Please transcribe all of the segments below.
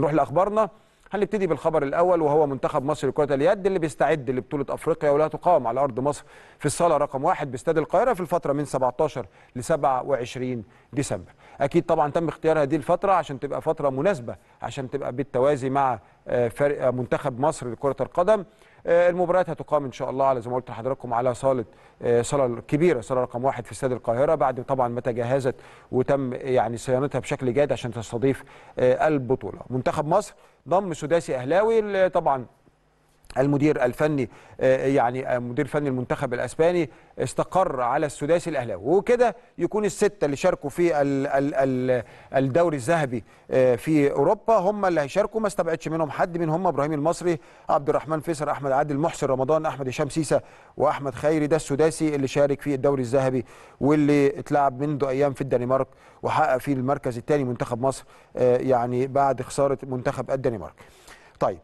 نروح لاخبارنا هنبتدي بالخبر الاول وهو منتخب مصر لكره اليد اللي بيستعد لبطوله افريقيا ولا تقام على ارض مصر في الصاله رقم واحد باستاد القاهره في الفتره من 17 ل 27 ديسمبر. اكيد طبعا تم اختيار هذه الفتره عشان تبقى فتره مناسبه عشان تبقى بالتوازي مع آه، فرق آه، منتخب مصر لكره القدم آه، المباريات هتقام ان شاء الله على زي ما قلت لحضراتكم على صاله آه، صاله الكبيره صاله رقم واحد في استاد القاهره بعد طبعا ما تجهزت وتم يعني صيانتها بشكل جيد عشان تستضيف آه، البطوله منتخب مصر ضم سداسي اهلاوي طبعا المدير الفني آه، يعني آه، مدير فني المنتخب الاسباني استقر على السداسي الاهلاوي وكده يكون السته اللي شاركوا في الدوري الذهبي آه، في اوروبا هم اللي هيشاركوا ما استبعدش منهم حد من هم ابراهيم المصري عبد الرحمن فيصل احمد عادل محسن رمضان احمد هشام سيسه واحمد خيري ده السداسي اللي شارك في الدوري الذهبي واللي اتلعب منذ ايام في الدنمارك وحقق فيه المركز الثاني منتخب مصر يعني بعد خساره منتخب الدنمارك طيب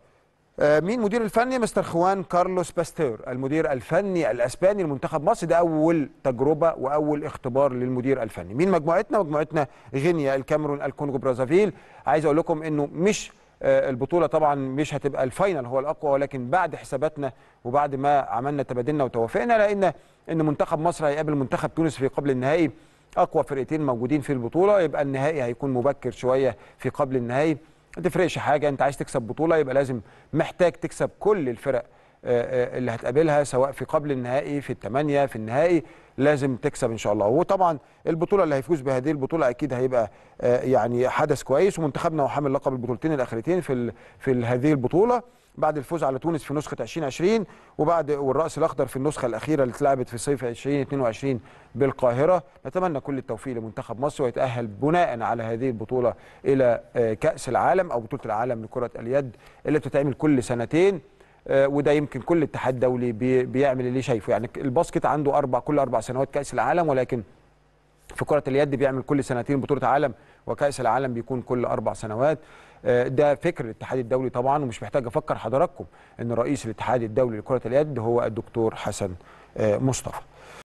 آه، مين مدير الفني مستر خوان كارلوس باستور المدير الفني الاسباني لمنتخب مصر ده اول تجربه واول اختبار للمدير الفني مين مجموعتنا مجموعتنا غينيا الكاميرون الكونغو برازافيل عايز اقول لكم انه مش آه، البطوله طبعا مش هتبقى الفاينل هو الاقوى ولكن بعد حساباتنا وبعد ما عملنا تبادلنا وتوافقنا لقينا ان منتخب مصر هيقابل منتخب تونس في قبل النهائي اقوى فرقتين موجودين في البطوله يبقى النهائي هيكون مبكر شويه في قبل النهائي ما تفرقش حاجه انت عايز تكسب بطوله يبقى لازم محتاج تكسب كل الفرق آه، آه، اللي هتقابلها سواء في قبل النهائي في الثمانيه في النهائي لازم تكسب ان شاء الله وطبعا البطوله اللي هيفوز بهذه البطوله اكيد هيبقى آه، يعني حدث كويس ومنتخبنا وحامل لقب البطولتين الاخرتين في في هذه البطوله بعد الفوز على تونس في نسخه 2020 وبعد والراس الاخضر في النسخه الاخيره اللي اتلعبت في صيف 2022 بالقاهره نتمنى كل التوفيق لمنتخب مصر ويتاهل بناء على هذه البطوله الى آه، كاس العالم او بطوله العالم لكره اليد اللي بتتعمل كل سنتين آه، وده يمكن كل اتحاد دولي بيعمل اللي شايفه يعني الباسكت عنده اربع كل اربع سنوات كاس العالم ولكن في كره اليد بيعمل كل سنتين بطوله عالم وكاس العالم بيكون كل اربع سنوات آه، ده فكر الاتحاد الدولي طبعا ومش محتاج افكر حضراتكم ان رئيس الاتحاد الدولي لكره اليد هو الدكتور حسن آه، مصطفى